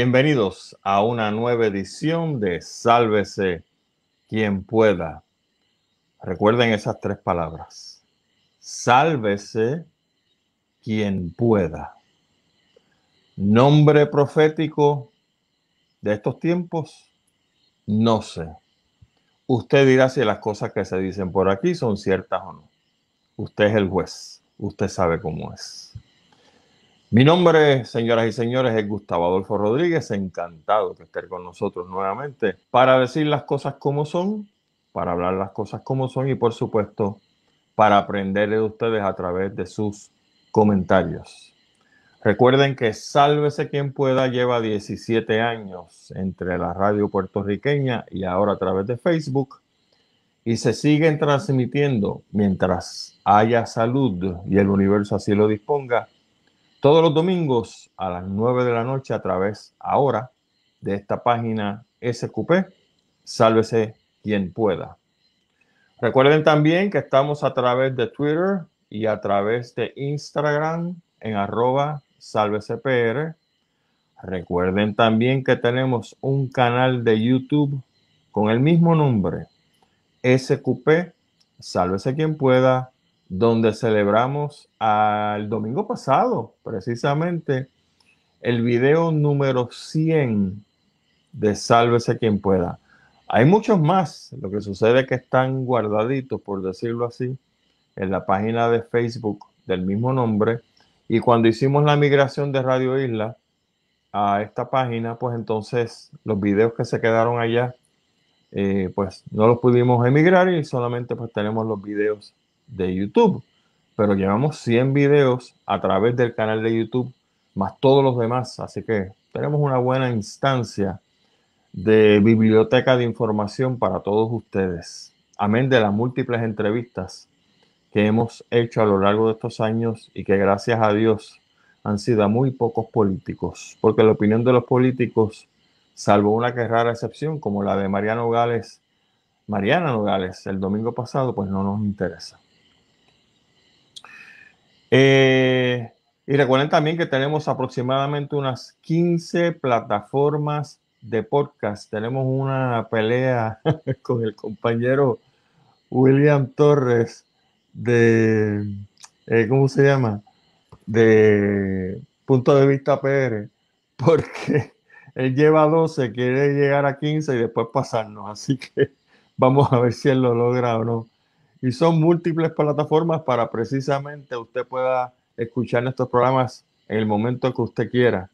Bienvenidos a una nueva edición de Sálvese quien pueda. Recuerden esas tres palabras. Sálvese quien pueda. Nombre profético de estos tiempos, no sé. Usted dirá si las cosas que se dicen por aquí son ciertas o no. Usted es el juez. Usted sabe cómo es. Mi nombre, señoras y señores, es Gustavo Adolfo Rodríguez, encantado de estar con nosotros nuevamente para decir las cosas como son, para hablar las cosas como son y por supuesto para aprender de ustedes a través de sus comentarios. Recuerden que Sálvese quien pueda lleva 17 años entre la radio puertorriqueña y ahora a través de Facebook y se siguen transmitiendo mientras haya salud y el universo así lo disponga todos los domingos a las 9 de la noche a través ahora de esta página SQP. Sálvese quien pueda. Recuerden también que estamos a través de Twitter y a través de Instagram en arroba Recuerden también que tenemos un canal de YouTube con el mismo nombre, SQP, sálvese quien pueda, donde celebramos al domingo pasado, precisamente, el video número 100 de Sálvese quien pueda. Hay muchos más, lo que sucede es que están guardaditos, por decirlo así, en la página de Facebook del mismo nombre. Y cuando hicimos la migración de Radio Isla a esta página, pues entonces los videos que se quedaron allá, eh, pues no los pudimos emigrar y solamente pues tenemos los videos de YouTube, pero llevamos 100 videos a través del canal de YouTube, más todos los demás, así que tenemos una buena instancia de biblioteca de información para todos ustedes, amén de las múltiples entrevistas que hemos hecho a lo largo de estos años y que gracias a Dios han sido a muy pocos políticos, porque la opinión de los políticos, salvo una que rara excepción como la de Mariano Gales, Mariana Nogales el domingo pasado, pues no nos interesa. Eh, y recuerden también que tenemos aproximadamente unas 15 plataformas de podcast. Tenemos una pelea con el compañero William Torres de, eh, ¿cómo se llama? De punto de vista PR, porque él lleva 12, quiere llegar a 15 y después pasarnos. Así que vamos a ver si él lo logra o no y son múltiples plataformas para precisamente usted pueda escuchar nuestros programas en el momento que usted quiera.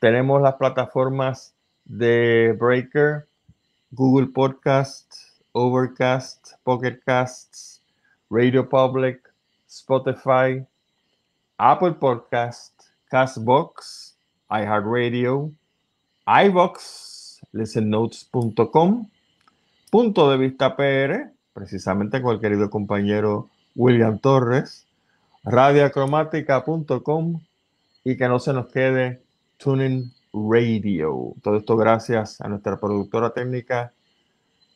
Tenemos las plataformas de Breaker, Google Podcast, Overcast, Pocket Casts, Radio Public, Spotify, Apple Podcast, Castbox, iHeartRadio, iVox, listennotes.com, Punto de Vista PR, precisamente con el querido compañero William Torres, radiacromática.com y que no se nos quede Tuning Radio. Todo esto gracias a nuestra productora técnica,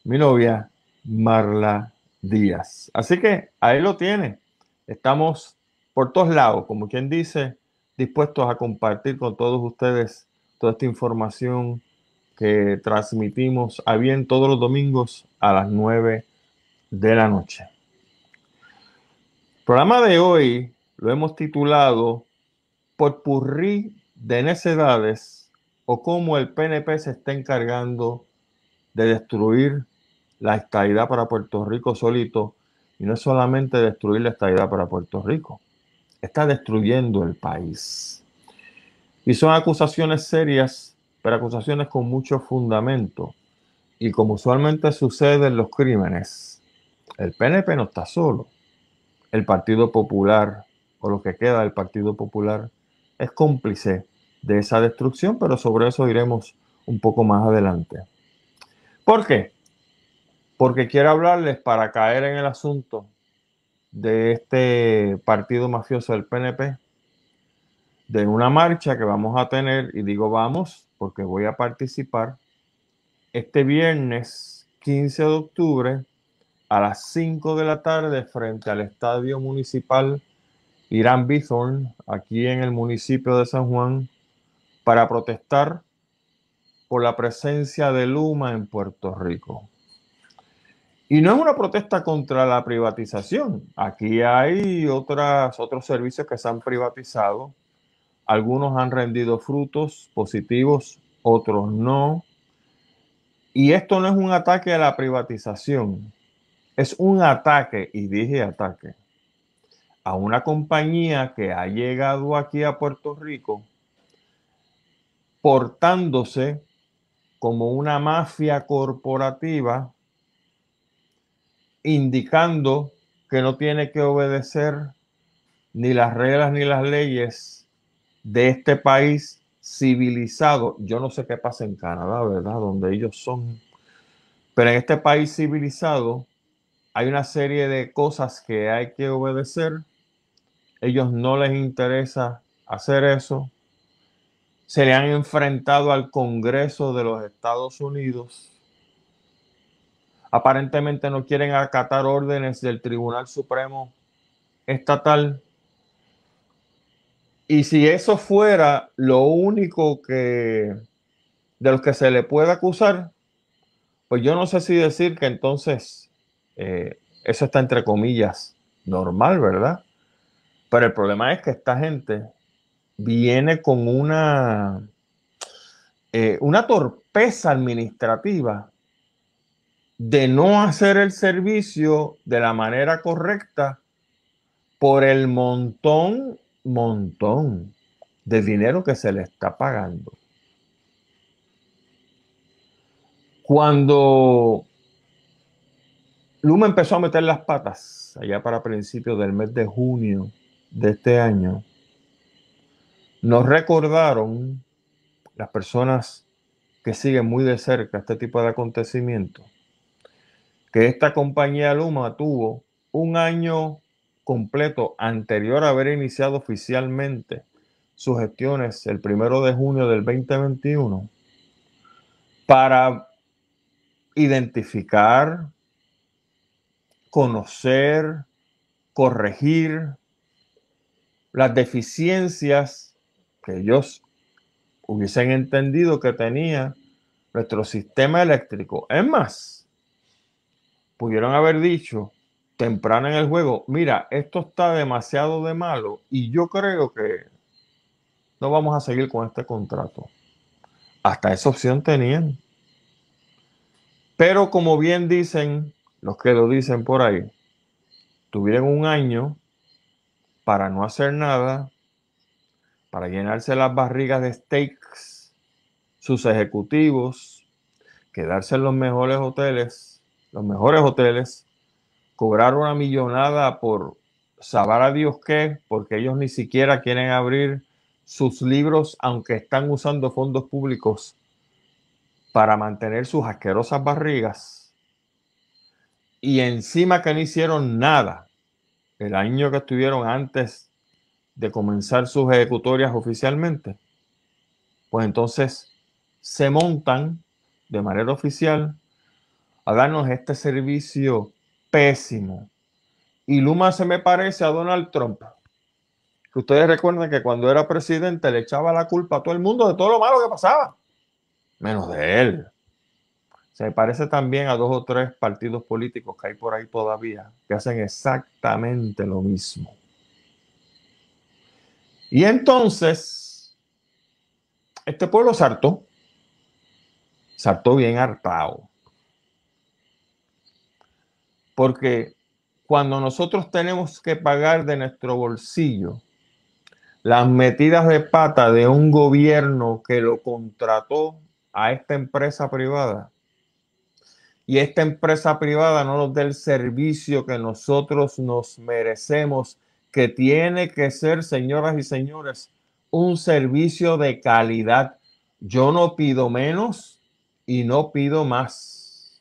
mi novia Marla Díaz. Así que ahí lo tiene. Estamos por todos lados, como quien dice, dispuestos a compartir con todos ustedes toda esta información que transmitimos a bien todos los domingos a las 9 de la noche. El programa de hoy lo hemos titulado por purrí de necedades o cómo el PNP se está encargando de destruir la estabilidad para Puerto Rico solito y no es solamente destruir la estabilidad para Puerto Rico, está destruyendo el país. Y son acusaciones serias, pero acusaciones con mucho fundamento. Y como usualmente sucede en los crímenes, el PNP no está solo. El Partido Popular, o lo que queda del Partido Popular, es cómplice de esa destrucción, pero sobre eso iremos un poco más adelante. ¿Por qué? Porque quiero hablarles para caer en el asunto de este partido mafioso del PNP, de una marcha que vamos a tener, y digo vamos porque voy a participar este viernes 15 de octubre a las 5 de la tarde frente al Estadio Municipal Irán Bithorn, aquí en el municipio de San Juan, para protestar por la presencia de Luma en Puerto Rico. Y no es una protesta contra la privatización. Aquí hay otros servicios que se han privatizado. Algunos han rendido frutos positivos, otros no. Y esto no es un ataque a la privatización es un ataque, y dije ataque, a una compañía que ha llegado aquí a Puerto Rico portándose como una mafia corporativa, indicando que no tiene que obedecer ni las reglas ni las leyes de este país civilizado. Yo no sé qué pasa en Canadá, ¿verdad? Donde ellos son. Pero en este país civilizado, hay una serie de cosas que hay que obedecer. Ellos no les interesa hacer eso. Se le han enfrentado al Congreso de los Estados Unidos. Aparentemente no quieren acatar órdenes del Tribunal Supremo Estatal. Y si eso fuera lo único que de los que se le puede acusar, pues yo no sé si decir que entonces eh, eso está entre comillas normal, ¿verdad? Pero el problema es que esta gente viene con una, eh, una torpeza administrativa de no hacer el servicio de la manera correcta por el montón, montón de dinero que se le está pagando. Cuando Luma empezó a meter las patas allá para principios del mes de junio de este año. Nos recordaron las personas que siguen muy de cerca este tipo de acontecimientos que esta compañía Luma tuvo un año completo anterior a haber iniciado oficialmente sus gestiones el primero de junio del 2021 para identificar, conocer, corregir las deficiencias que ellos hubiesen entendido que tenía nuestro sistema eléctrico. Es más, pudieron haber dicho temprano en el juego, mira, esto está demasiado de malo y yo creo que no vamos a seguir con este contrato. Hasta esa opción tenían. Pero como bien dicen, los que lo dicen por ahí, tuvieron un año para no hacer nada, para llenarse las barrigas de steaks, sus ejecutivos, quedarse en los mejores hoteles, los mejores hoteles, cobrar una millonada por saber a Dios qué, porque ellos ni siquiera quieren abrir sus libros, aunque están usando fondos públicos para mantener sus asquerosas barrigas y encima que no hicieron nada el año que estuvieron antes de comenzar sus ejecutorias oficialmente, pues entonces se montan de manera oficial a darnos este servicio pésimo. Y Luma se me parece a Donald Trump. ustedes recuerdan que cuando era presidente le echaba la culpa a todo el mundo de todo lo malo que pasaba, menos de él. Se parece también a dos o tres partidos políticos que hay por ahí todavía que hacen exactamente lo mismo. Y entonces, este pueblo saltó, saltó bien hartado. Porque cuando nosotros tenemos que pagar de nuestro bolsillo las metidas de pata de un gobierno que lo contrató a esta empresa privada, y esta empresa privada no nos dé el servicio que nosotros nos merecemos, que tiene que ser, señoras y señores, un servicio de calidad. Yo no pido menos y no pido más.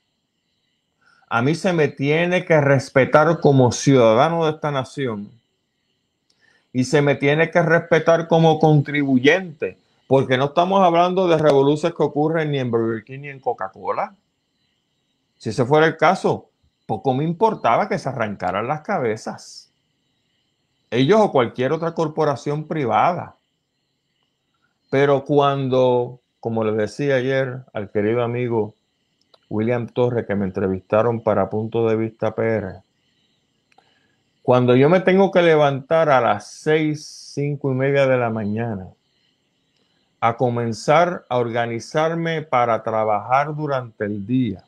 A mí se me tiene que respetar como ciudadano de esta nación y se me tiene que respetar como contribuyente, porque no estamos hablando de revoluciones que ocurren ni en Burger King ni en Coca-Cola si ese fuera el caso, poco me importaba que se arrancaran las cabezas. Ellos o cualquier otra corporación privada. Pero cuando, como les decía ayer al querido amigo William Torres, que me entrevistaron para Punto de Vista PR, cuando yo me tengo que levantar a las seis, cinco y media de la mañana, a comenzar a organizarme para trabajar durante el día,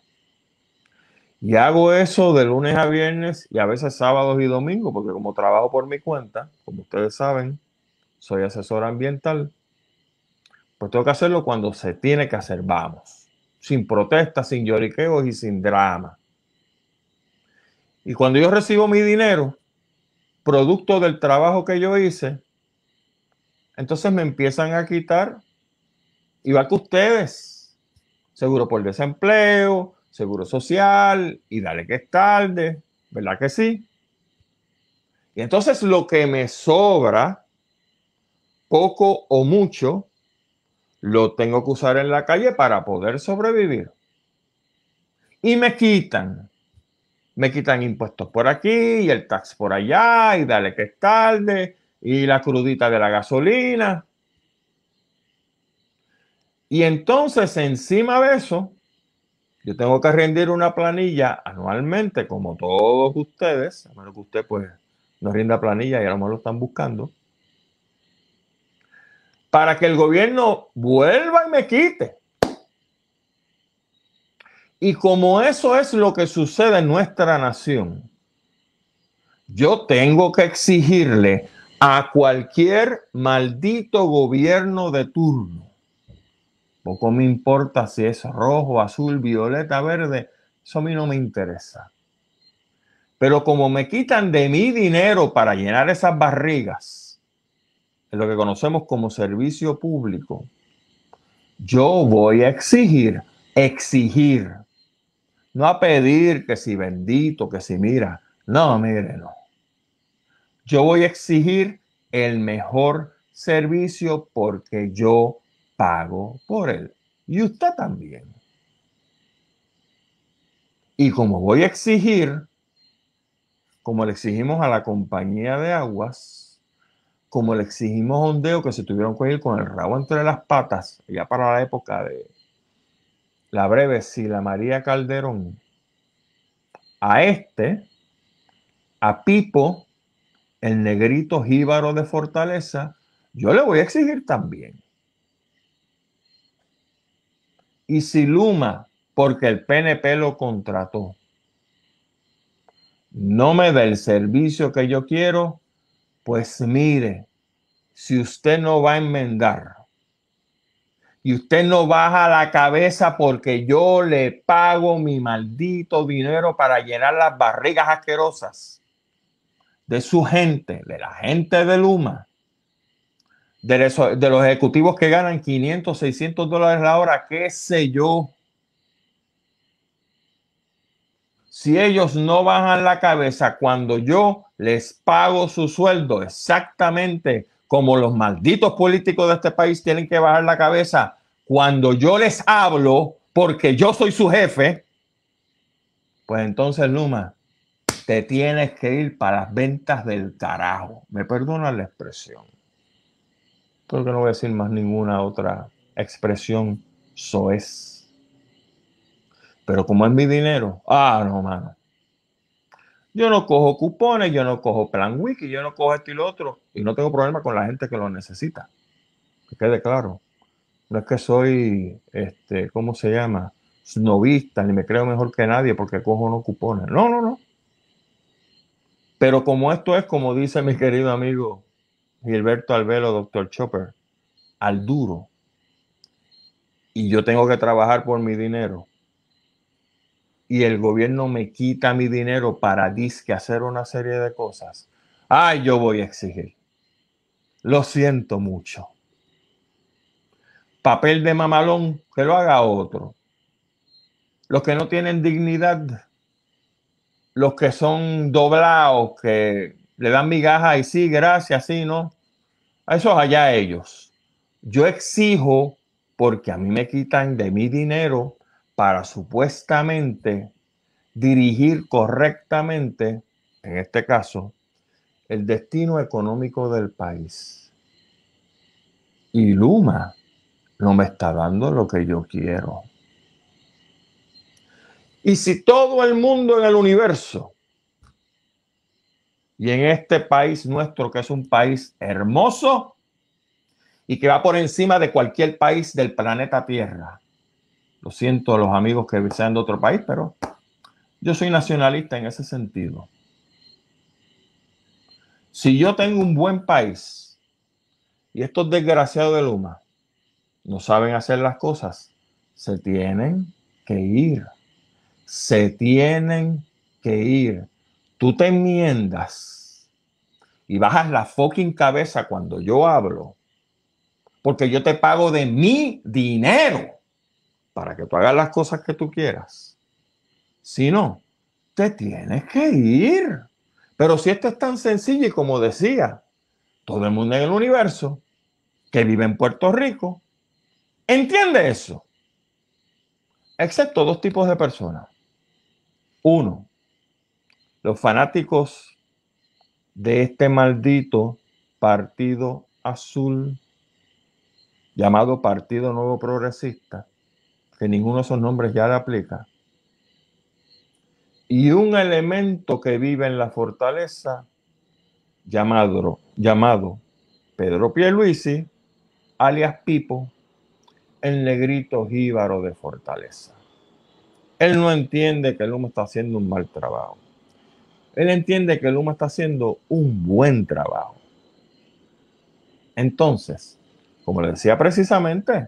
y hago eso de lunes a viernes y a veces sábados y domingos, porque como trabajo por mi cuenta, como ustedes saben, soy asesor ambiental, pues tengo que hacerlo cuando se tiene que hacer, vamos, sin protestas, sin lloriqueos y sin drama. Y cuando yo recibo mi dinero, producto del trabajo que yo hice, entonces me empiezan a quitar, y va que ustedes, seguro por desempleo, seguro social y dale que es tarde, ¿verdad que sí? Y entonces lo que me sobra, poco o mucho, lo tengo que usar en la calle para poder sobrevivir. Y me quitan. Me quitan impuestos por aquí y el tax por allá y dale que es tarde y la crudita de la gasolina. Y entonces encima de eso, yo tengo que rendir una planilla anualmente, como todos ustedes, a menos que usted pues no rinda planilla y a lo mejor lo están buscando, para que el gobierno vuelva y me quite. Y como eso es lo que sucede en nuestra nación, yo tengo que exigirle a cualquier maldito gobierno de turno poco me importa si es rojo, azul, violeta, verde. Eso a mí no me interesa. Pero como me quitan de mi dinero para llenar esas barrigas, en lo que conocemos como servicio público, yo voy a exigir, exigir. No a pedir que si bendito, que si mira. No, mire, no. Yo voy a exigir el mejor servicio porque yo pago por él. Y usted también. Y como voy a exigir, como le exigimos a la compañía de aguas, como le exigimos a Ondeo que se tuvieron que ir con el rabo entre las patas, ya para la época de la breve Sila María Calderón, a este, a Pipo, el negrito jíbaro de Fortaleza, yo le voy a exigir también y Luma, porque el PNP lo contrató. No me da el servicio que yo quiero, pues mire, si usted no va a enmendar y usted no baja la cabeza porque yo le pago mi maldito dinero para llenar las barrigas asquerosas de su gente, de la gente de Luma, de, los, ejecutivos que ganan 500, 600 dólares la hora, qué sé yo. Si ellos no bajan la cabeza cuando yo les pago su sueldo exactamente como los malditos políticos de este país tienen que bajar la cabeza cuando yo les hablo porque yo soy su jefe, pues entonces Luma, te tienes que ir para las ventas del carajo. Me perdona la expresión. Creo que no voy a decir más ninguna otra expresión soez. Pero como es mi dinero, ah, no, mano. Yo no cojo cupones, yo no cojo plan wiki, yo no cojo esto y lo otro. Y no tengo problema con la gente que lo necesita. Que quede claro. No es que soy, este, ¿cómo se llama? Snobista, ni me creo mejor que nadie porque cojo unos cupones. No, no, no. Pero como esto es, como dice mi querido amigo Gilberto Alvelo, Dr. Chopper, al duro, y yo tengo que trabajar por mi dinero, y el gobierno me quita mi dinero para disque hacer una serie de cosas, ay, yo voy a exigir. Lo siento mucho. Papel de mamalón, que lo haga otro. Los que no tienen dignidad, los que son doblados, que le dan migaja y sí, gracias, sí, no. Eso es allá ellos. Yo exijo porque a mí me quitan de mi dinero para supuestamente dirigir correctamente, en este caso, el destino económico del país. Y Luma no me está dando lo que yo quiero. Y si todo el mundo en el universo y en este país nuestro, que es un país hermoso y que va por encima de cualquier país del planeta Tierra. Lo siento a los amigos que sean de otro país, pero yo soy nacionalista en ese sentido. Si yo tengo un buen país y estos desgraciados de Luma no saben hacer las cosas, se tienen que ir. Se tienen que ir tú te enmiendas y bajas la fucking cabeza cuando yo hablo, porque yo te pago de mi dinero para que tú hagas las cosas que tú quieras. Si no, te tienes que ir. Pero si esto es tan sencillo y como decía, todo el mundo en el universo que vive en Puerto Rico entiende eso. Excepto dos tipos de personas. Uno, los fanáticos de este maldito partido azul llamado Partido Nuevo Progresista, que ninguno de esos nombres ya le aplica, y un elemento que vive en la fortaleza llamado, llamado Pedro Pierluisi, alias Pipo, el negrito jíbaro de fortaleza. Él no entiende que el humo está haciendo un mal trabajo. Él entiende que Luma está haciendo un buen trabajo. Entonces, como le decía precisamente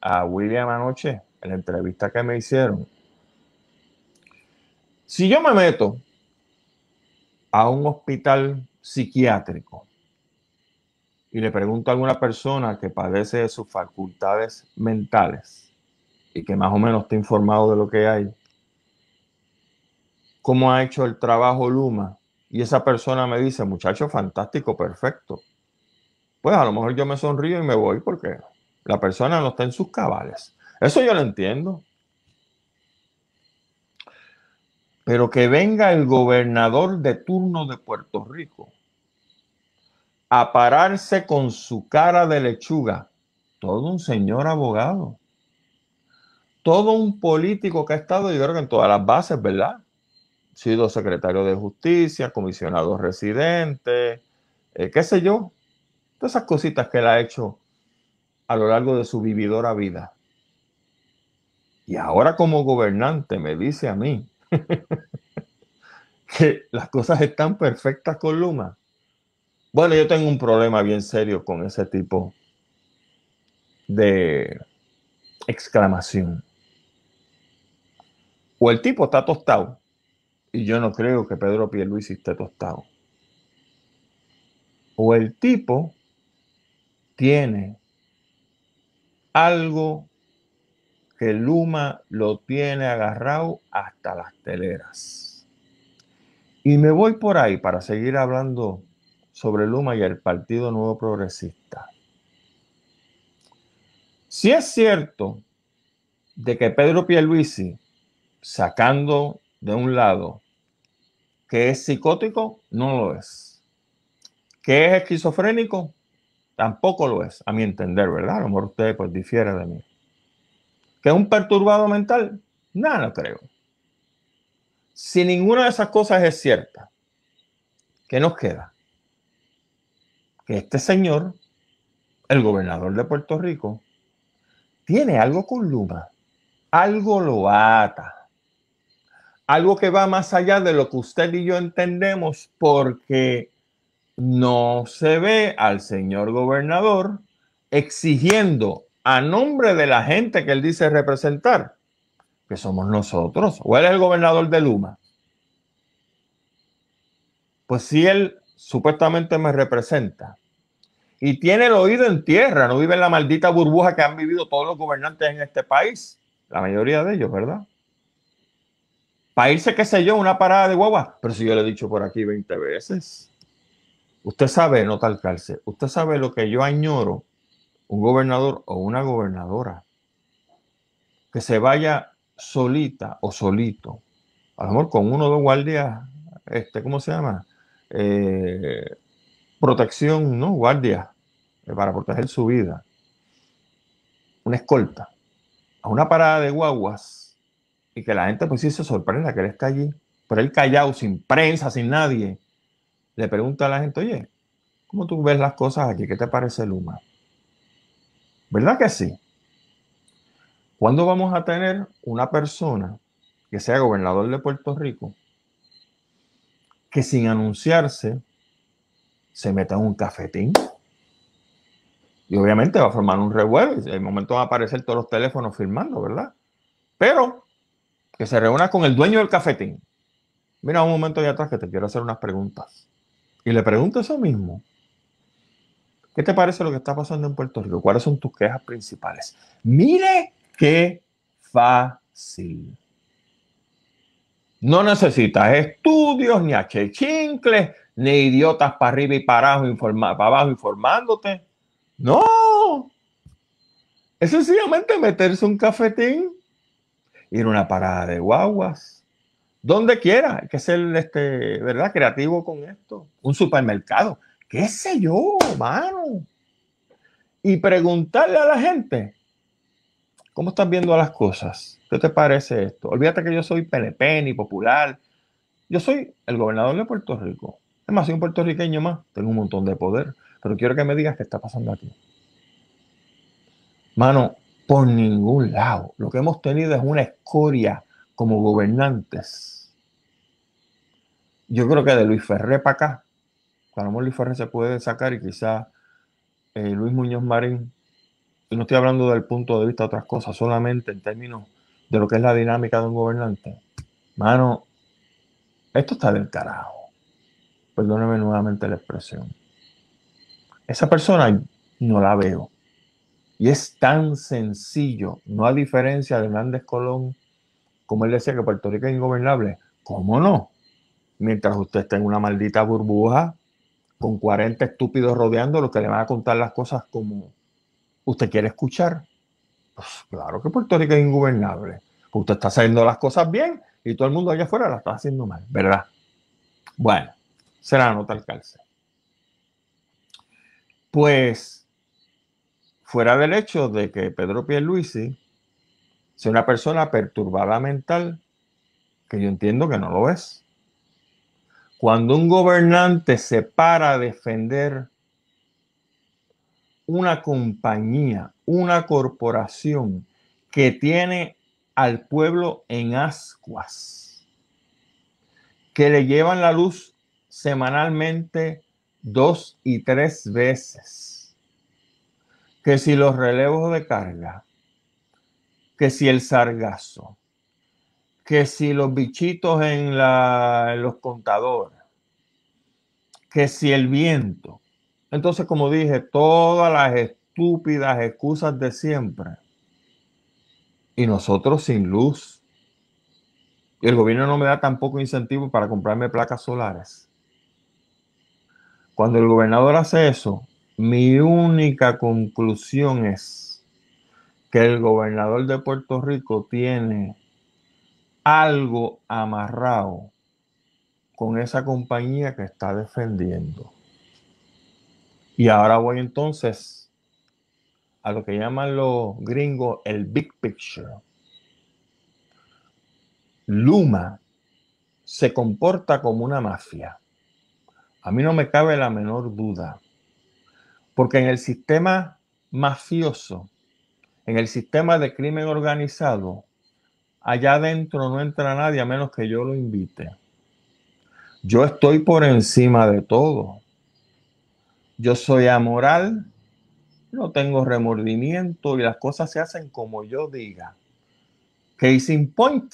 a William anoche en la entrevista que me hicieron, si yo me meto a un hospital psiquiátrico y le pregunto a alguna persona que padece de sus facultades mentales y que más o menos está informado de lo que hay, cómo ha hecho el trabajo Luma y esa persona me dice, muchacho, fantástico, perfecto, pues a lo mejor yo me sonrío y me voy porque la persona no está en sus cabales. Eso yo lo entiendo. Pero que venga el gobernador de turno de Puerto Rico a pararse con su cara de lechuga, todo un señor abogado, todo un político que ha estado, yo creo que en todas las bases, ¿verdad? sido secretario de justicia, comisionado residente, eh, qué sé yo, todas esas cositas que él ha hecho a lo largo de su vividora vida. Y ahora como gobernante me dice a mí que las cosas están perfectas con Luma. Bueno, yo tengo un problema bien serio con ese tipo de exclamación. O el tipo está tostado y yo no creo que Pedro Pierluisi esté tostado. O el tipo tiene algo que Luma lo tiene agarrado hasta las teleras. Y me voy por ahí para seguir hablando sobre Luma y el Partido Nuevo Progresista. Si es cierto de que Pedro Pierluisi, sacando de un lado que es psicótico, no lo es. Que es esquizofrénico, tampoco lo es, a mi entender, ¿verdad? A lo mejor usted pues difiere de mí. Que es un perturbado mental, nada, no creo. Si ninguna de esas cosas es cierta, ¿qué nos queda? Que este señor, el gobernador de Puerto Rico, tiene algo con Luma, algo lo ata algo que va más allá de lo que usted y yo entendemos porque no se ve al señor gobernador exigiendo a nombre de la gente que él dice representar, que somos nosotros, o él es el gobernador de Luma. Pues si él supuestamente me representa y tiene el oído en tierra, no vive en la maldita burbuja que han vivido todos los gobernantes en este país, la mayoría de ellos, ¿verdad? para irse, qué sé yo, una parada de guaguas. Pero si yo le he dicho por aquí 20 veces, usted sabe no tal cárcel, usted sabe lo que yo añoro, un gobernador o una gobernadora, que se vaya solita o solito, a lo mejor con uno o dos guardias, este, ¿cómo se llama? Eh, protección, ¿no? Guardia, eh, para proteger su vida. Una escolta. A una parada de guaguas y que la gente pues sí se sorprenda que él está allí, pero él callado, sin prensa, sin nadie, le pregunta a la gente, oye, ¿cómo tú ves las cosas aquí? ¿Qué te parece Luma? ¿Verdad que sí? ¿Cuándo vamos a tener una persona que sea gobernador de Puerto Rico que sin anunciarse se meta en un cafetín? Y obviamente va a formar un revuelo. En el momento van a aparecer todos los teléfonos firmando, ¿verdad? Pero que se reúna con el dueño del cafetín. Mira, un momento allá atrás que te quiero hacer unas preguntas. Y le pregunto eso mismo. ¿Qué te parece lo que está pasando en Puerto Rico? ¿Cuáles son tus quejas principales? Mire qué fácil. No necesitas estudios, ni achechincles, ni idiotas para arriba y para abajo, para abajo informándote. No. Es sencillamente meterse un cafetín ir a una parada de guaguas, donde quiera, hay que ser este, ¿verdad? creativo con esto, un supermercado, qué sé yo, mano. Y preguntarle a la gente, ¿cómo están viendo las cosas? ¿Qué te parece esto? Olvídate que yo soy PNP ni popular. Yo soy el gobernador de Puerto Rico. Es más, soy un puertorriqueño más. Tengo un montón de poder. Pero quiero que me digas qué está pasando aquí. Mano, por ningún lado. Lo que hemos tenido es una escoria como gobernantes. Yo creo que de Luis Ferré para acá, cuando Luis Ferré se puede sacar y quizá eh, Luis Muñoz Marín, no estoy hablando del punto de vista de otras cosas, solamente en términos de lo que es la dinámica de un gobernante. Mano, esto está del carajo. Perdóneme nuevamente la expresión. Esa persona no la veo. Y es tan sencillo, no a diferencia de Hernández Colón, como él decía que Puerto Rico es ingobernable. ¿Cómo no? Mientras usted está en una maldita burbuja con 40 estúpidos rodeando los que le van a contar las cosas como usted quiere escuchar. Pues claro que Puerto Rico es ingobernable. Usted está haciendo las cosas bien y todo el mundo allá afuera la está haciendo mal, ¿verdad? Bueno, será nota al cárcel. Pues Fuera del hecho de que Pedro Pierluisi sea una persona perturbada mental, que yo entiendo que no lo es. Cuando un gobernante se para a defender una compañía, una corporación que tiene al pueblo en ascuas, que le llevan la luz semanalmente dos y tres veces que si los relevos de carga, que si el sargazo, que si los bichitos en, la, los contadores, que si el viento. Entonces, como dije, todas las estúpidas excusas de siempre. Y nosotros sin luz. Y el gobierno no me da tampoco incentivo para comprarme placas solares. Cuando el gobernador hace eso, mi única conclusión es que el gobernador de Puerto Rico tiene algo amarrado con esa compañía que está defendiendo. Y ahora voy entonces a lo que llaman los gringos el big picture. Luma se comporta como una mafia. A mí no me cabe la menor duda. Porque en el sistema mafioso, en el sistema de crimen organizado, allá adentro no entra nadie a menos que yo lo invite. Yo estoy por encima de todo. Yo soy amoral, no tengo remordimiento y las cosas se hacen como yo diga. Case in point.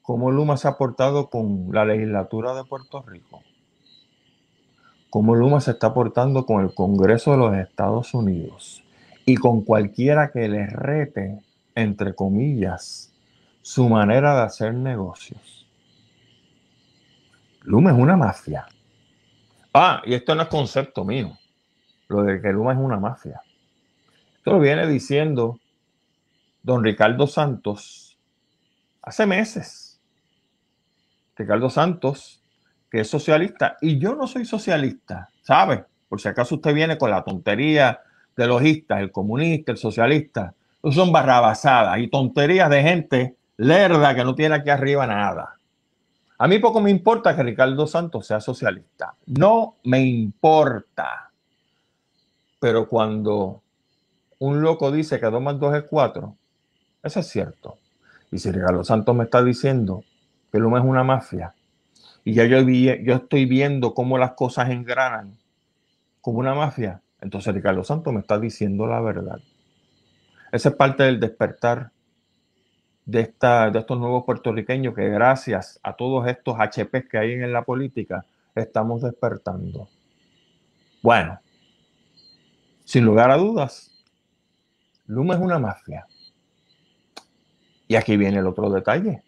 Cómo Luma se ha portado con la legislatura de Puerto Rico cómo Luma se está portando con el Congreso de los Estados Unidos y con cualquiera que le rete, entre comillas, su manera de hacer negocios. Luma es una mafia. Ah, y esto no es concepto mío, lo de que Luma es una mafia. Esto lo viene diciendo don Ricardo Santos hace meses. Ricardo Santos que es socialista, y yo no soy socialista, ¿sabe? Por si acaso usted viene con la tontería de logistas, el comunista, el socialista, son barrabasadas y tonterías de gente lerda que no tiene aquí arriba nada. A mí poco me importa que Ricardo Santos sea socialista, no me importa. Pero cuando un loco dice que 2 más 2 es cuatro, eso es cierto. Y si Ricardo Santos me está diciendo que Luma es una mafia, y ya yo, estoy viendo cómo las cosas engranan como una mafia, entonces Ricardo Santos me está diciendo la verdad. Esa es parte del despertar de, esta, de estos nuevos puertorriqueños que gracias a todos estos HPs que hay en la política estamos despertando. Bueno, sin lugar a dudas, Luma es una mafia. Y aquí viene el otro detalle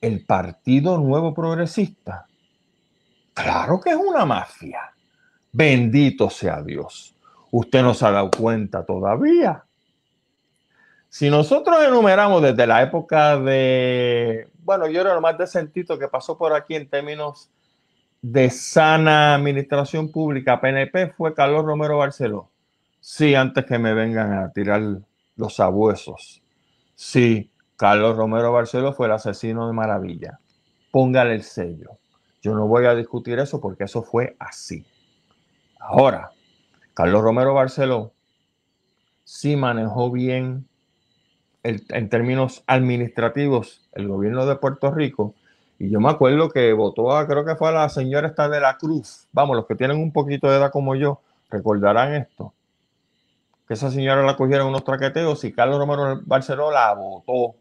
el Partido Nuevo Progresista, claro que es una mafia. Bendito sea Dios. Usted no se ha dado cuenta todavía. Si nosotros enumeramos desde la época de, bueno, yo era lo más decentito que pasó por aquí en términos de sana administración pública, PNP, fue Carlos Romero Barceló. Sí, antes que me vengan a tirar los abuesos. Sí, Carlos Romero Barceló fue el asesino de Maravilla. Póngale el sello. Yo no voy a discutir eso porque eso fue así. Ahora, Carlos Romero Barceló sí manejó bien en términos administrativos el gobierno de Puerto Rico. Y yo me acuerdo que votó creo que fue a la señora esta de la Cruz. Vamos, los que tienen un poquito de edad como yo recordarán esto. Que esa señora la cogieron unos traqueteos y Carlos Romero Barceló la votó.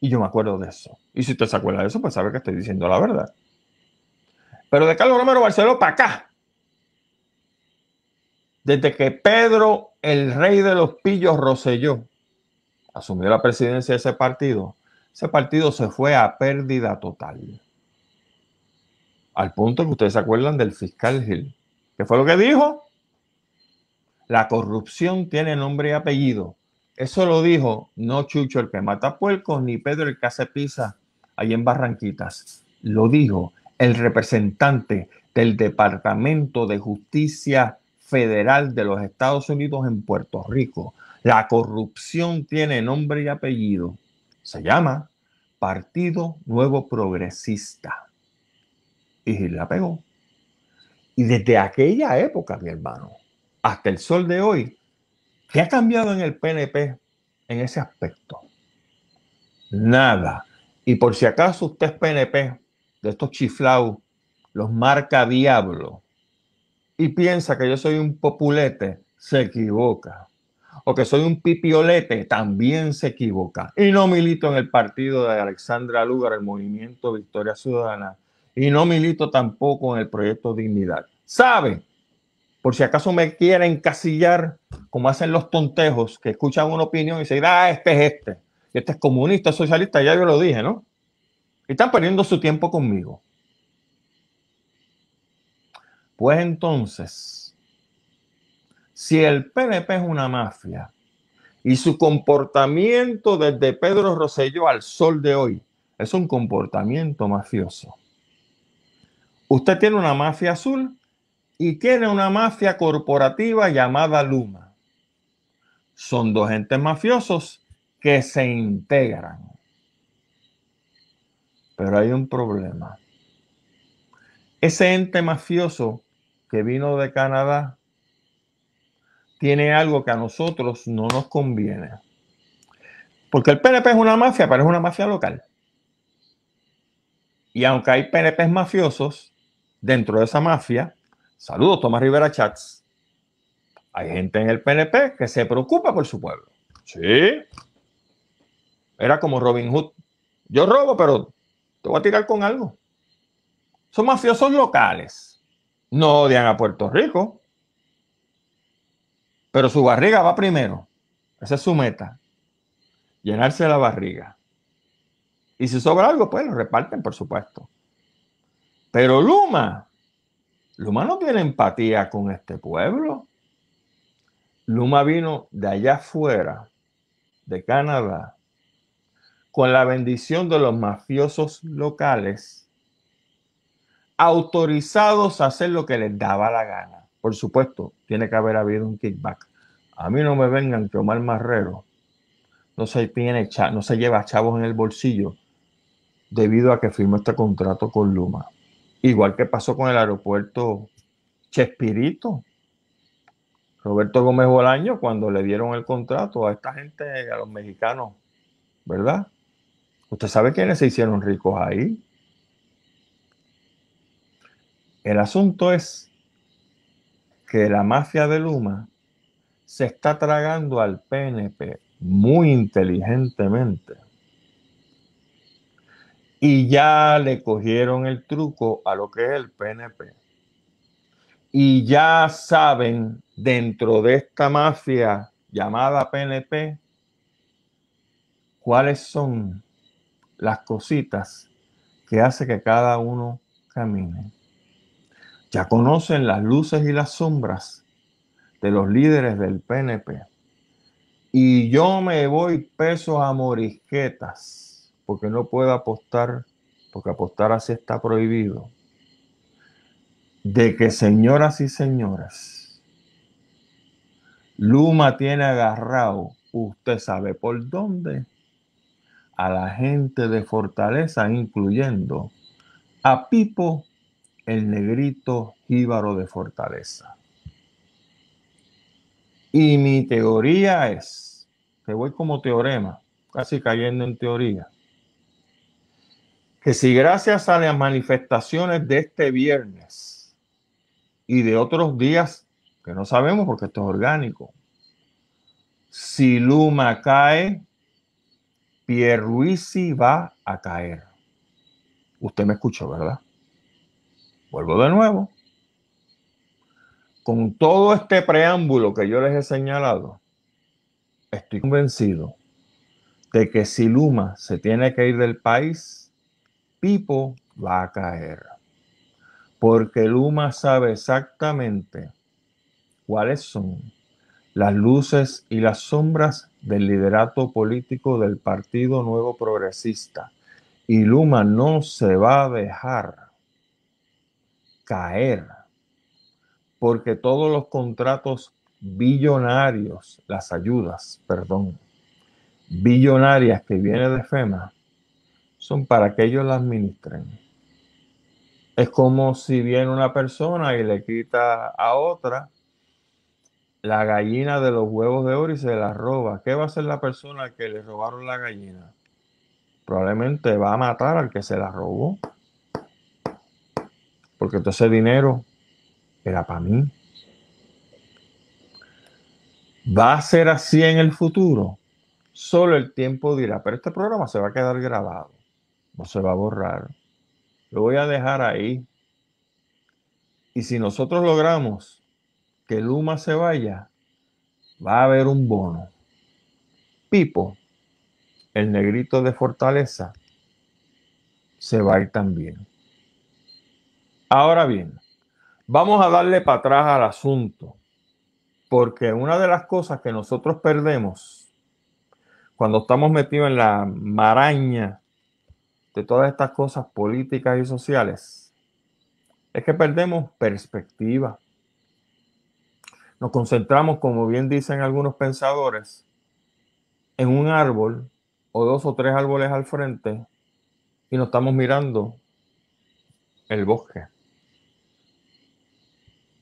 Y yo me acuerdo de eso. Y si usted se acuerda de eso, pues sabe que estoy diciendo la verdad. Pero de Carlos Romero Barceló para acá, desde que Pedro, el rey de los pillos Roselló, asumió la presidencia de ese partido, ese partido se fue a pérdida total. Al punto que ustedes se acuerdan del fiscal Gil. ¿Qué fue lo que dijo? La corrupción tiene nombre y apellido. Eso lo dijo no Chucho el que mata puercos, ni Pedro el que hace pizza ahí en Barranquitas. Lo dijo el representante del Departamento de Justicia Federal de los Estados Unidos en Puerto Rico. La corrupción tiene nombre y apellido. Se llama Partido Nuevo Progresista. Y la pegó. Y desde aquella época, mi hermano, hasta el sol de hoy, ¿Qué ha cambiado en el PNP en ese aspecto? Nada. Y por si acaso usted es PNP, de estos chiflaos, los marca diablo, y piensa que yo soy un populete, se equivoca. O que soy un pipiolete, también se equivoca. Y no milito en el partido de Alexandra Lugar, el movimiento Victoria Ciudadana. Y no milito tampoco en el proyecto Dignidad. ¿Sabe? por si acaso me quieren encasillar, como hacen los tontejos, que escuchan una opinión y dicen, ah, este es este, este es comunista, socialista, ya yo lo dije, ¿no? Y están perdiendo su tiempo conmigo. Pues entonces, si el PNP es una mafia y su comportamiento desde Pedro Rosselló al sol de hoy es un comportamiento mafioso, usted tiene una mafia azul y tiene una mafia corporativa llamada Luma. Son dos entes mafiosos que se integran. Pero hay un problema. Ese ente mafioso que vino de Canadá tiene algo que a nosotros no nos conviene. Porque el PNP es una mafia, pero es una mafia local. Y aunque hay PNPs mafiosos dentro de esa mafia, Saludos, Tomás Rivera Chats. Hay gente en el PNP que se preocupa por su pueblo. Sí. Era como Robin Hood. Yo robo, pero te voy a tirar con algo. Son mafiosos locales. No odian a Puerto Rico. Pero su barriga va primero. Esa es su meta. Llenarse la barriga. Y si sobra algo, pues lo reparten, por supuesto. Pero Luma, Luma no tiene empatía con este pueblo. Luma vino de allá afuera, de Canadá, con la bendición de los mafiosos locales, autorizados a hacer lo que les daba la gana. Por supuesto, tiene que haber habido un kickback. A mí no me vengan que Omar Marrero no se, tiene, no se lleva chavos en el bolsillo debido a que firmó este contrato con Luma. Igual que pasó con el aeropuerto Chespirito. Roberto Gómez Bolaño, cuando le dieron el contrato a esta gente, a los mexicanos, ¿verdad? Usted sabe quiénes se hicieron ricos ahí. El asunto es que la mafia de Luma se está tragando al PNP muy inteligentemente. Y ya le cogieron el truco a lo que es el PNP. Y ya saben, dentro de esta mafia llamada PNP, cuáles son las cositas que hace que cada uno camine. Ya conocen las luces y las sombras de los líderes del PNP. Y yo me voy peso a morisquetas porque no puedo apostar, porque apostar así está prohibido, de que señoras y señoras, Luma tiene agarrado, usted sabe por dónde, a la gente de Fortaleza, incluyendo a Pipo, el negrito jíbaro de Fortaleza. Y mi teoría es, te voy como teorema, casi cayendo en teoría que si gracias a las manifestaciones de este viernes y de otros días, que no sabemos porque esto es orgánico, si Luma cae, Pierruisi va a caer. Usted me escuchó, ¿verdad? Vuelvo de nuevo. Con todo este preámbulo que yo les he señalado, estoy convencido de que si Luma se tiene que ir del país, va a caer. Porque Luma sabe exactamente cuáles son las luces y las sombras del liderato político del Partido Nuevo Progresista. Y Luma no se va a dejar caer, porque todos los contratos billonarios, las ayudas, perdón, billonarias que viene de FEMA, son para que ellos las administren. Es como si viene una persona y le quita a otra la gallina de los huevos de oro y se la roba. ¿Qué va a hacer la persona que le robaron la gallina? Probablemente va a matar al que se la robó. Porque todo ese dinero era para mí. ¿Va a ser así en el futuro? Solo el tiempo dirá, pero este programa se va a quedar grabado no se va a borrar. Lo voy a dejar ahí. Y si nosotros logramos que Luma se vaya, va a haber un bono. Pipo, el negrito de Fortaleza, se va a ir también. Ahora bien, vamos a darle para atrás al asunto, porque una de las cosas que nosotros perdemos cuando estamos metidos en la maraña de todas estas cosas políticas y sociales es que perdemos perspectiva. Nos concentramos, como bien dicen algunos pensadores, en un árbol o dos o tres árboles al frente y nos estamos mirando el bosque.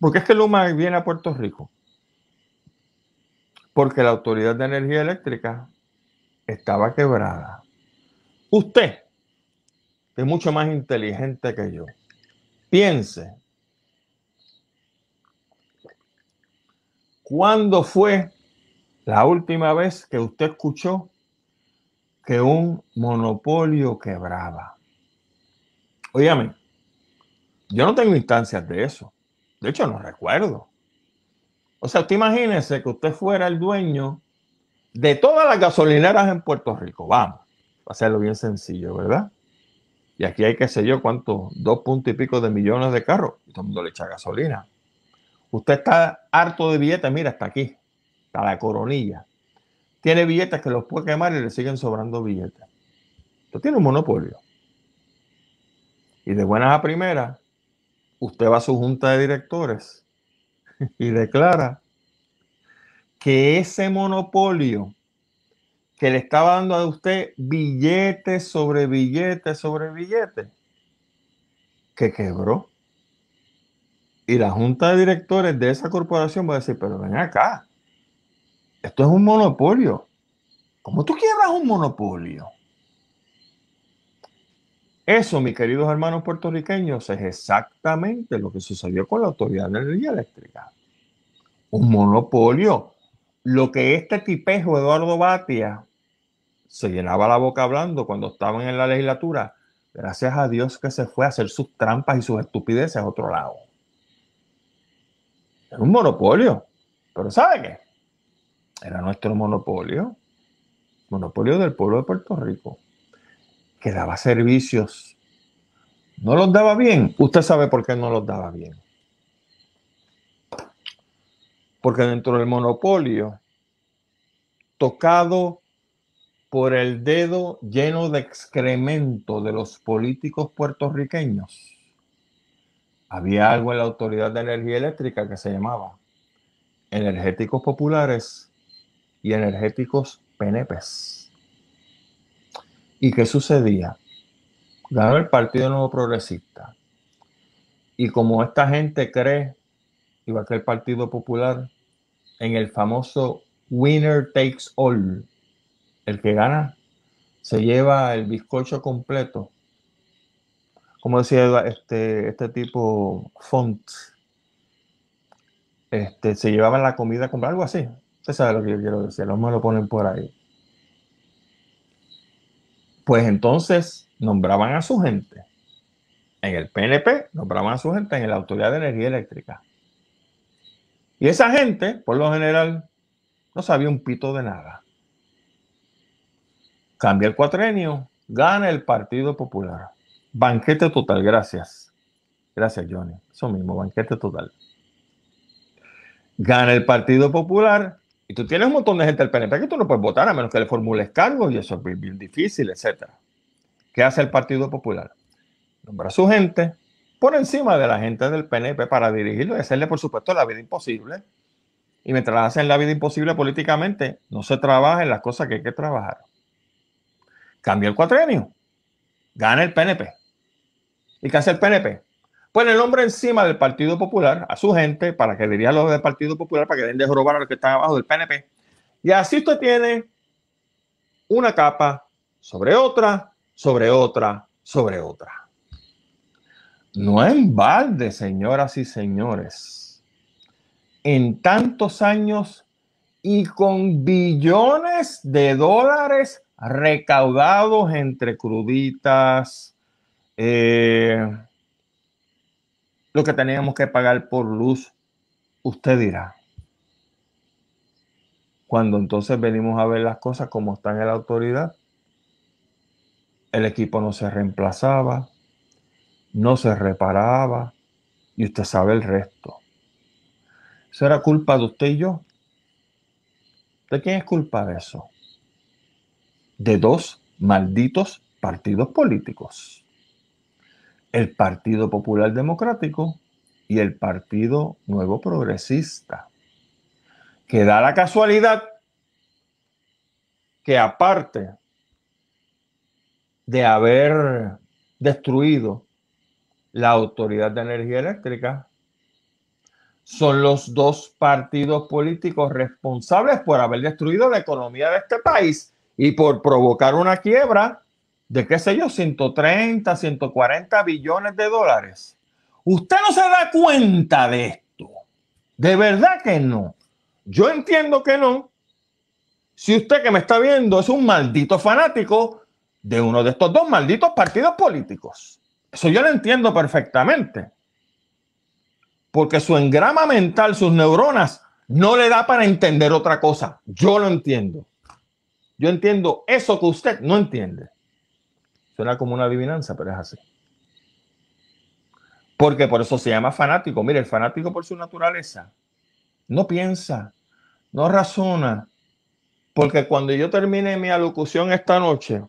¿Por qué es que Luma viene a Puerto Rico? Porque la Autoridad de Energía Eléctrica estaba quebrada. Usted es mucho más inteligente que yo. Piense, ¿cuándo fue la última vez que usted escuchó que un monopolio quebraba? Óigame, yo no tengo instancias de eso. De hecho, no recuerdo. O sea, usted imagínese que usted fuera el dueño de todas las gasolineras en Puerto Rico. Vamos, va hacerlo bien sencillo, ¿verdad? Y aquí hay, que sé yo, cuántos, dos puntos y pico de millones de carros. Y todo el mundo le echa gasolina. Usted está harto de billetes, mira, hasta aquí, está la coronilla. Tiene billetes que los puede quemar y le siguen sobrando billetes. Usted tiene un monopolio. Y de buenas a primeras, usted va a su junta de directores y declara que ese monopolio que le estaba dando a usted billete sobre billete sobre billete, que quebró. Y la junta de directores de esa corporación va a decir, pero ven acá, esto es un monopolio. ¿Cómo tú quieras un monopolio? Eso, mis queridos hermanos puertorriqueños, es exactamente lo que sucedió con la Autoridad de Energía Eléctrica. Un monopolio lo que este tipejo Eduardo Batia se llenaba la boca hablando cuando estaban en la legislatura, gracias a Dios que se fue a hacer sus trampas y sus estupideces a otro lado. Era un monopolio, pero ¿sabe qué? Era nuestro monopolio, monopolio del pueblo de Puerto Rico, que daba servicios. No los daba bien, usted sabe por qué no los daba bien porque dentro del monopolio, tocado por el dedo lleno de excremento de los políticos puertorriqueños, había algo en la Autoridad de Energía Eléctrica que se llamaba energéticos populares y energéticos penepes. ¿Y qué sucedía? Ganó el Partido Nuevo Progresista. Y como esta gente cree, iba a ser el Partido Popular, en el famoso Winner Takes All. El que gana se lleva el bizcocho completo. Como decía este, este tipo Font, este, se llevaban la comida con algo así. Usted sabe lo que yo quiero decir, no me lo ponen por ahí. Pues entonces nombraban a su gente. En el PNP nombraban a su gente en la Autoridad de Energía Eléctrica. Y esa gente, por lo general, no sabía un pito de nada. Cambia el cuatrenio, gana el Partido Popular. Banquete total, gracias. Gracias, Johnny. Eso mismo, banquete total. Gana el Partido Popular y tú tienes un montón de gente al PNP que tú no puedes votar a menos que le formules cargos y eso es bien, difícil, etc. ¿Qué hace el Partido Popular? Nombra a su gente, por encima de la gente del PNP para dirigirlo y hacerle, por supuesto, la vida imposible. Y mientras hacen la vida imposible políticamente, no se trabaja en las cosas que hay que trabajar. Cambia el cuatrenio. Gana el PNP. ¿Y qué hace el PNP? Pone el hombre encima del Partido Popular, a su gente, para que diría lo del Partido Popular, para que den de robar a los que están abajo del PNP. Y así usted tiene una capa sobre otra, sobre otra, sobre otra. No en balde, señoras y señores. En tantos años y con billones de dólares recaudados entre cruditas, eh, lo que teníamos que pagar por luz, usted dirá. Cuando entonces venimos a ver las cosas como están en la autoridad, el equipo no se reemplazaba, no se reparaba y usted sabe el resto. ¿Será culpa de usted y yo? ¿De quién es culpa de eso? De dos malditos partidos políticos. El Partido Popular Democrático y el Partido Nuevo Progresista. Que da la casualidad que aparte de haber destruido la Autoridad de Energía Eléctrica. Son los dos partidos políticos responsables por haber destruido la economía de este país y por provocar una quiebra de, qué sé yo, 130, 140 billones de dólares. Usted no se da cuenta de esto. De verdad que no. Yo entiendo que no. Si usted que me está viendo es un maldito fanático de uno de estos dos malditos partidos políticos. Eso yo lo entiendo perfectamente. Porque su engrama mental, sus neuronas, no le da para entender otra cosa. Yo lo entiendo. Yo entiendo eso que usted no entiende. Suena como una adivinanza, pero es así. Porque por eso se llama fanático. Mire, el fanático por su naturaleza no piensa, no razona. Porque cuando yo termine mi alocución esta noche,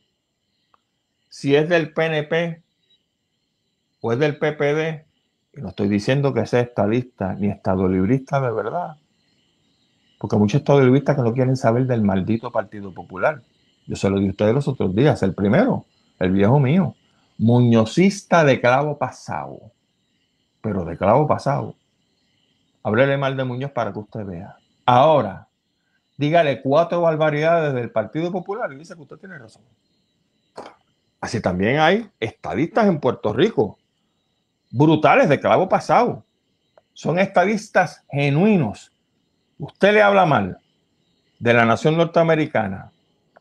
si es del PNP, del PPD, y no estoy diciendo que sea estadista ni estadolibrista de verdad, porque hay muchos estadolibristas que no quieren saber del maldito Partido Popular. Yo se lo di a ustedes los otros días, el primero, el viejo mío, muñocista de clavo pasado, pero de clavo pasado. Háblele mal de Muñoz para que usted vea. Ahora, dígale cuatro barbaridades del Partido Popular y dice que usted tiene razón. Así también hay estadistas en Puerto Rico brutales de clavo pasado. Son estadistas genuinos. Usted le habla mal de la nación norteamericana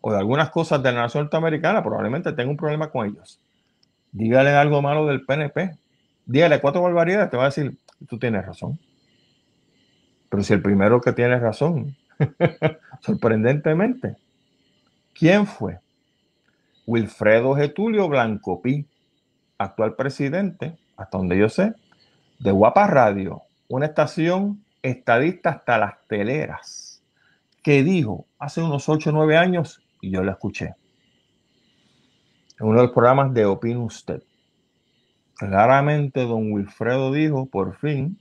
o de algunas cosas de la nación norteamericana, probablemente tenga un problema con ellos. Dígale algo malo del PNP. Dígale cuatro barbaridades, te va a decir, tú tienes razón. Pero si el primero que tiene razón, sorprendentemente, ¿quién fue? Wilfredo Getulio Blancopí, actual presidente hasta donde yo sé, de Guapa Radio, una estación estadista hasta las teleras, que dijo hace unos 8 o 9 años, y yo la escuché, en uno de los programas de Opina Usted. Claramente don Wilfredo dijo, por fin,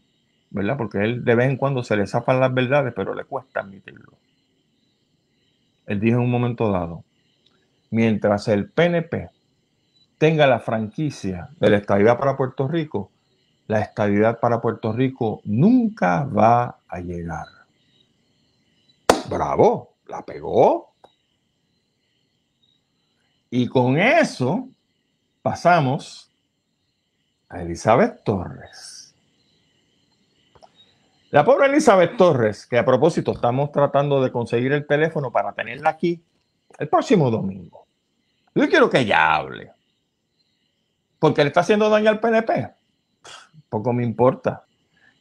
¿verdad? Porque él de vez en cuando se le zafan las verdades, pero le cuesta admitirlo. Él dijo en un momento dado, mientras el PNP tenga la franquicia de la estabilidad para Puerto Rico, la estabilidad para Puerto Rico nunca va a llegar. Bravo, la pegó. Y con eso pasamos a Elizabeth Torres. La pobre Elizabeth Torres, que a propósito estamos tratando de conseguir el teléfono para tenerla aquí el próximo domingo. Yo quiero que ella hable porque le está haciendo daño al PNP. Poco me importa.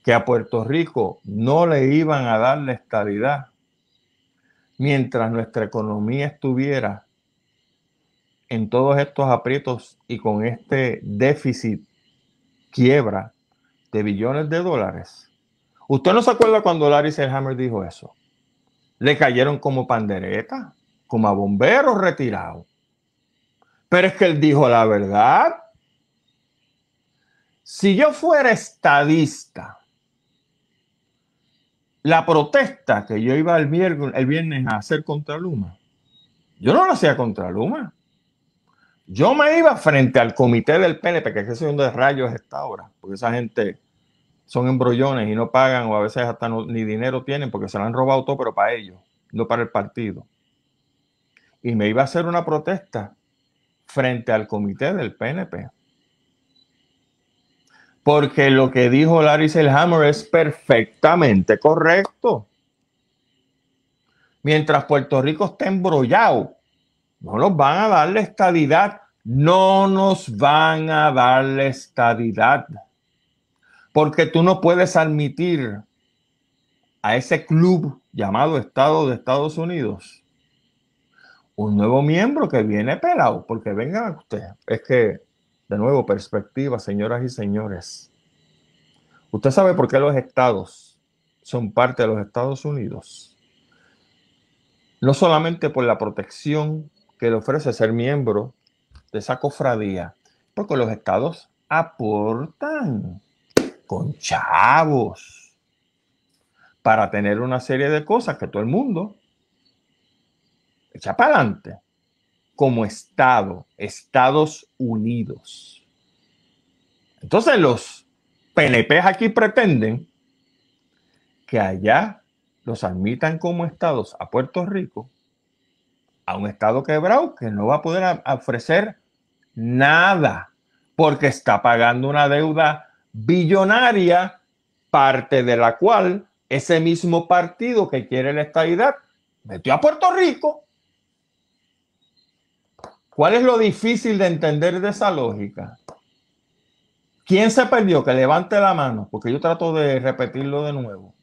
Que a Puerto Rico no le iban a darle la estabilidad mientras nuestra economía estuviera en todos estos aprietos y con este déficit quiebra de billones de dólares. ¿Usted no se acuerda cuando Larry Selhammer dijo eso? Le cayeron como pandereta, como a bomberos retirados. Pero es que él dijo la verdad. Si yo fuera estadista, la protesta que yo iba el viernes, el viernes a hacer contra Luma, yo no lo hacía contra Luma. Yo me iba frente al comité del PNP, que es que de rayos esta ahora, porque esa gente son embrollones y no pagan o a veces hasta ni dinero tienen porque se la han robado todo, pero para ellos, no para el partido. Y me iba a hacer una protesta frente al comité del PNP porque lo que dijo Larry Selhammer es perfectamente correcto. Mientras Puerto Rico esté embrollado, no nos van a dar la estadidad, no nos van a dar la estadidad, porque tú no puedes admitir a ese club llamado Estado de Estados Unidos un nuevo miembro que viene pelado, porque venga usted, es que de nuevo, perspectiva, señoras y señores. Usted sabe por qué los estados son parte de los Estados Unidos. No solamente por la protección que le ofrece ser miembro de esa cofradía, porque los estados aportan con chavos para tener una serie de cosas que todo el mundo echa para adelante como Estado, Estados Unidos. Entonces los PNP aquí pretenden que allá los admitan como estados a Puerto Rico, a un estado quebrado que no va a poder ofrecer nada porque está pagando una deuda billonaria, parte de la cual ese mismo partido que quiere la estabilidad metió a Puerto Rico ¿Cuál es lo difícil de entender de esa lógica? ¿Quién se perdió? Que levante la mano, porque yo trato de repetirlo de nuevo.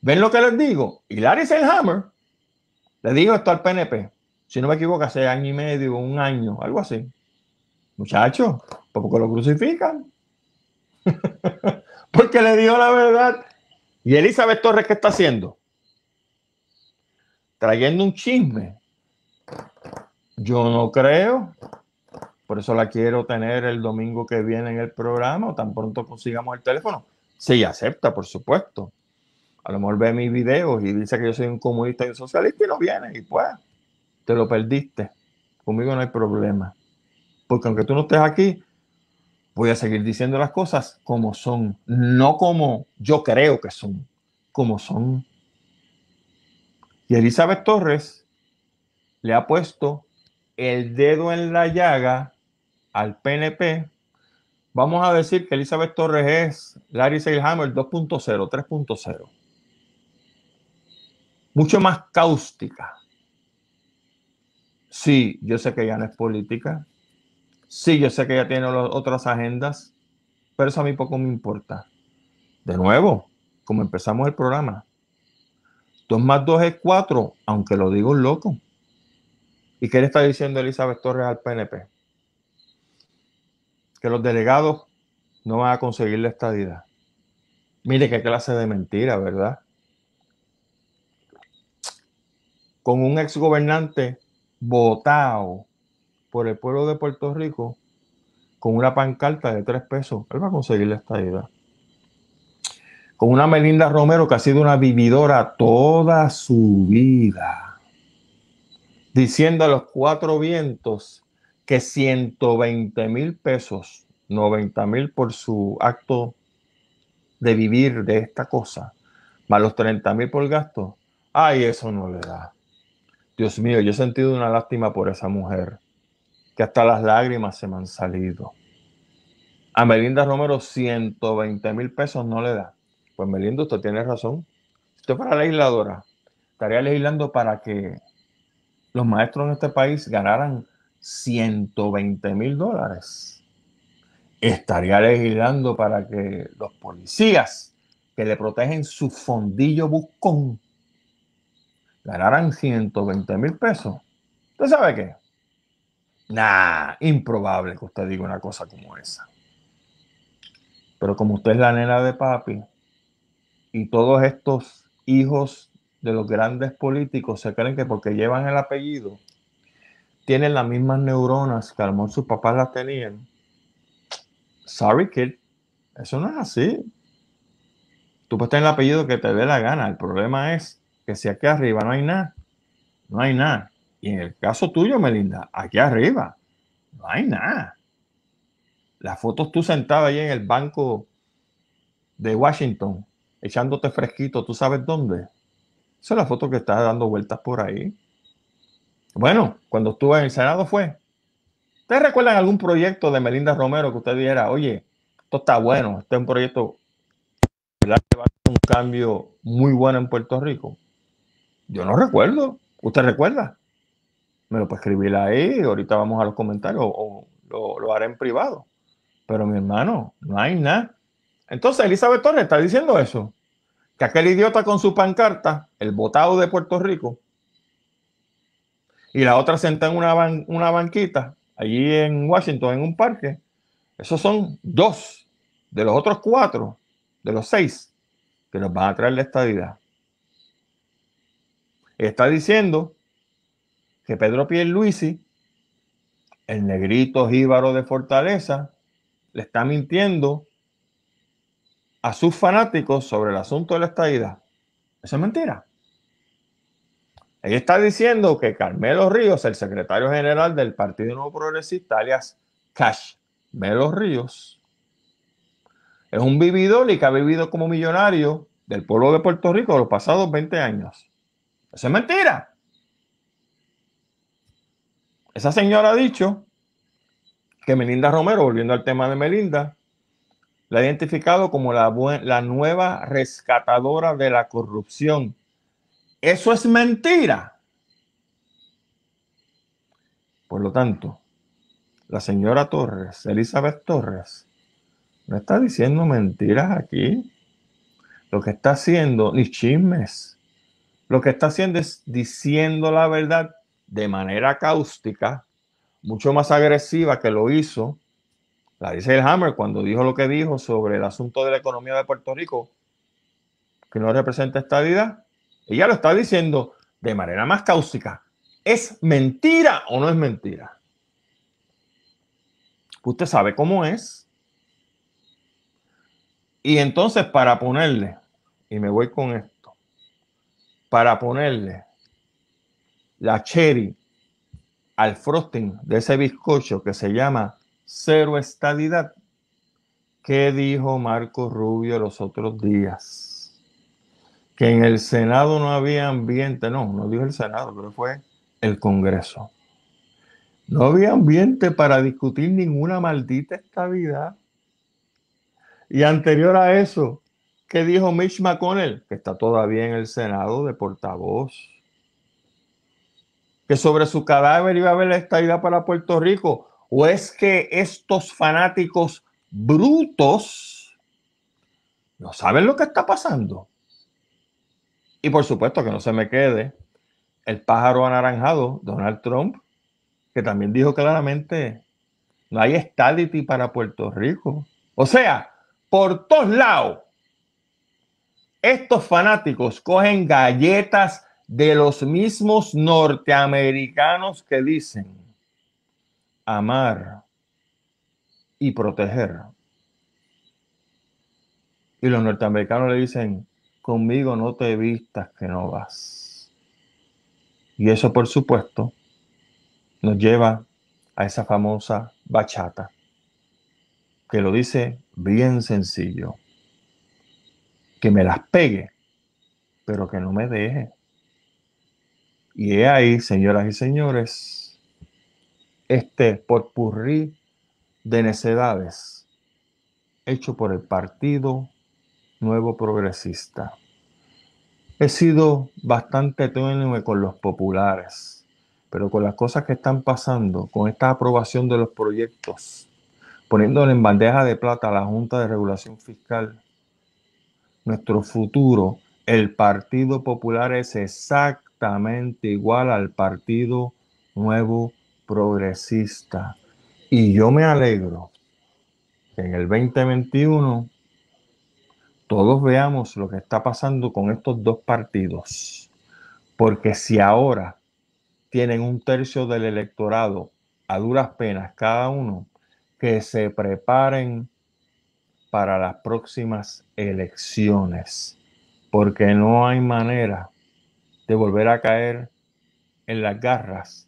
¿Ven lo que les digo? Larry Selhammer le digo esto al PNP. Si no me equivoco, hace año y medio, un año, algo así. Muchachos, porque lo crucifican. porque le dio la verdad. ¿Y Elizabeth Torres qué está haciendo? Trayendo un chisme yo no creo. Por eso la quiero tener el domingo que viene en el programa tan pronto consigamos el teléfono. sí, acepta, por supuesto. A lo mejor ve mis videos y dice que yo soy un comunista y un socialista y no viene. Y pues, te lo perdiste. Conmigo no hay problema. Porque aunque tú no estés aquí, voy a seguir diciendo las cosas como son, no como yo creo que son, como son. Y Elizabeth Torres le ha puesto el dedo en la llaga al PNP, vamos a decir que Elizabeth Torres es Larry Seilhammer 2.0, 3.0. Mucho más cáustica. Sí, yo sé que ella no es política. Sí, yo sé que ella tiene otras agendas, pero eso a mí poco me importa. De nuevo, como empezamos el programa, 2 más 2 es 4, aunque lo digo loco. ¿Y qué le está diciendo Elizabeth Torres al PNP? Que los delegados no van a conseguir la estadidad. Mire qué clase de mentira, ¿verdad? Con un exgobernante votado por el pueblo de Puerto Rico con una pancarta de tres pesos, él va a conseguir la estadidad. Con una Melinda Romero que ha sido una vividora toda su vida diciendo a los cuatro vientos que 120 mil pesos, 90 mil por su acto de vivir de esta cosa, más los 30 mil por gasto, ay, eso no le da. Dios mío, yo he sentido una lástima por esa mujer, que hasta las lágrimas se me han salido. A Melinda Romero 120 mil pesos no le da. Pues Melinda, usted tiene razón. Usted para la legisladora, estaría legislando para que los maestros en este país ganaran 120 mil dólares, estaría legislando para que los policías que le protegen su fondillo buscón ganaran 120 mil pesos. ¿Usted sabe qué? Nah, improbable que usted diga una cosa como esa. Pero como usted es la nena de papi y todos estos hijos de los grandes políticos se creen que porque llevan el apellido, tienen las mismas neuronas que a lo mejor sus papás las tenían. Sorry, kid. Eso no es así. Tú puedes tener el apellido que te dé la gana. El problema es que si aquí arriba no hay nada, no hay nada. Y en el caso tuyo, Melinda, aquí arriba no hay nada. Las fotos tú sentado ahí en el banco de Washington, echándote fresquito, tú sabes dónde. Esa es la foto que está dando vueltas por ahí. Bueno, cuando estuve en el Senado fue. ¿Ustedes recuerdan algún proyecto de Melinda Romero que usted dijera, oye, esto está bueno, este es un proyecto que va a un cambio muy bueno en Puerto Rico? Yo no recuerdo. ¿Usted recuerda? Me lo puede escribir ahí, ahorita vamos a los comentarios o, lo, lo haré en privado. Pero mi hermano, no hay nada. Entonces Elizabeth Torres está diciendo eso que aquel idiota con su pancarta, el votado de Puerto Rico, y la otra senta en una, una banquita, allí en Washington, en un parque, esos son dos de los otros cuatro, de los seis, que nos van a traer la estadidad. Está diciendo que Pedro Pierluisi, el negrito jíbaro de Fortaleza, le está mintiendo a sus fanáticos sobre el asunto de la estadidad. Eso es mentira. Ella está diciendo que Carmelo Ríos, el secretario general del Partido Nuevo Progresista, alias Cash Melo Ríos, es un vividor y que ha vivido como millonario del pueblo de Puerto Rico los pasados 20 años. Eso es mentira. Esa señora ha dicho que Melinda Romero, volviendo al tema de Melinda, la ha identificado como la, la nueva rescatadora de la corrupción. Eso es mentira. Por lo tanto, la señora Torres, Elizabeth Torres, no está diciendo mentiras aquí. Lo que está haciendo, ni chismes. Lo que está haciendo es diciendo la verdad de manera cáustica, mucho más agresiva que lo hizo la dice el Hammer, cuando dijo lo que dijo sobre el asunto de la economía de Puerto Rico, que no representa esta vida, ella lo está diciendo de manera más cáustica. ¿Es mentira o no es mentira? Usted sabe cómo es. Y entonces para ponerle, y me voy con esto, para ponerle la cherry al frosting de ese bizcocho que se llama cero estadidad. ¿Qué dijo Marco Rubio los otros días? Que en el Senado no había ambiente, no, no dijo el Senado, pero fue el Congreso. No había ambiente para discutir ninguna maldita estabilidad. Y anterior a eso, ¿qué dijo Mitch McConnell? Que está todavía en el Senado de portavoz. Que sobre su cadáver iba a haber la estabilidad para Puerto Rico. ¿O es que estos fanáticos brutos no saben lo que está pasando? Y por supuesto que no se me quede el pájaro anaranjado, Donald Trump, que también dijo claramente, no hay estadity para Puerto Rico. O sea, por todos lados, estos fanáticos cogen galletas de los mismos norteamericanos que dicen amar y proteger. Y los norteamericanos le dicen, conmigo no te vistas que no vas. Y eso, por supuesto, nos lleva a esa famosa bachata, que lo dice bien sencillo, que me las pegue, pero que no me deje. Y he ahí, señoras y señores, este porpurrí de necedades hecho por el Partido Nuevo Progresista. He sido bastante tenue con los populares, pero con las cosas que están pasando, con esta aprobación de los proyectos, poniéndole en bandeja de plata a la Junta de Regulación Fiscal, nuestro futuro, el Partido Popular es exactamente igual al Partido Nuevo progresista. Y yo me alegro que en el 2021 todos veamos lo que está pasando con estos dos partidos. Porque si ahora tienen un tercio del electorado a duras penas cada uno, que se preparen para las próximas elecciones. Porque no hay manera de volver a caer en las garras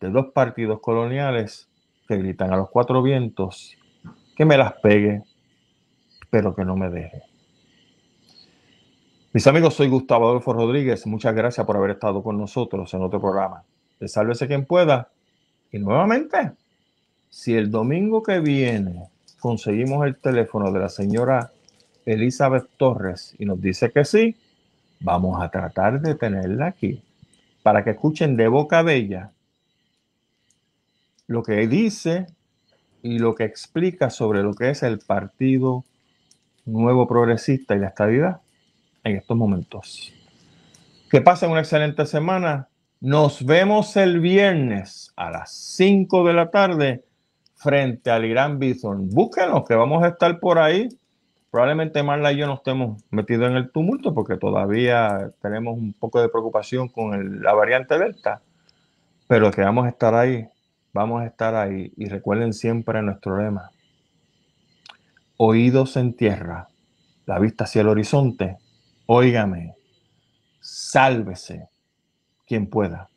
de dos partidos coloniales que gritan a los cuatro vientos que me las pegue, pero que no me deje. Mis amigos, soy Gustavo Adolfo Rodríguez. Muchas gracias por haber estado con nosotros en otro programa. De sálvese quien pueda. Y nuevamente, si el domingo que viene conseguimos el teléfono de la señora Elizabeth Torres y nos dice que sí, vamos a tratar de tenerla aquí para que escuchen de boca de lo que dice y lo que explica sobre lo que es el Partido Nuevo Progresista y la Estadidad en estos momentos. Que pasen una excelente semana. Nos vemos el viernes a las 5 de la tarde frente al Irán Bison. Búsquenos, que vamos a estar por ahí. Probablemente Marla y yo no estemos metidos en el tumulto porque todavía tenemos un poco de preocupación con la variante Delta, pero que vamos a estar ahí Vamos a estar ahí y recuerden siempre nuestro lema. Oídos en tierra, la vista hacia el horizonte. Óigame, sálvese quien pueda.